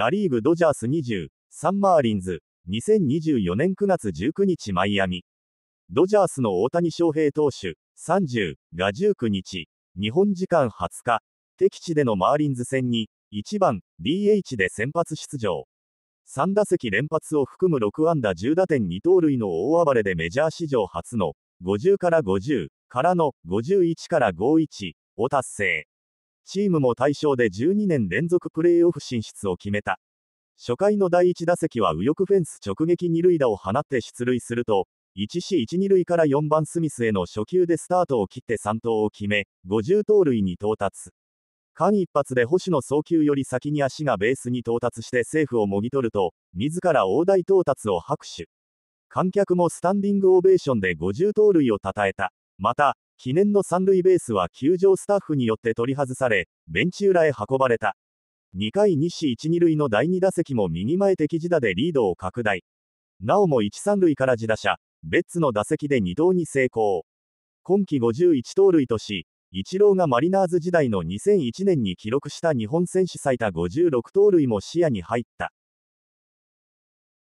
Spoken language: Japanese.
ナリーグドジャース20、サンマーリンズ、2024年9月19日マイアミ。ドジャースの大谷翔平投手、30が19日、日本時間20日、敵地でのマーリンズ戦に、1番 DH で先発出場。3打席連発を含む6安打10打点2盗塁の大暴れでメジャー史上初の50から50からの51から51を達成。チームも対象で12年連続プレーオフ進出を決めた。初回の第1打席は右翼フェンス直撃二塁打を放って出塁すると、1 c 1、2塁から4番スミスへの初球でスタートを切って3投を決め、50盗塁に到達。間一髪で守の送球より先に足がベースに到達してセーフをもぎ取ると、自ら大台到達を拍手。観客もスタンディングオベーションで50盗塁を称えた。また、記念の三塁ベースは球場スタッフによって取り外され、ベンチ裏へ運ばれた。2回西1、2塁の第2打席も右前敵地打でリードを拡大。なおも1、3塁から自打者、ベッツの打席で2投に成功。今季51盗塁とし、イチローがマリナーズ時代の2001年に記録した日本選手最多56盗塁も視野に入った。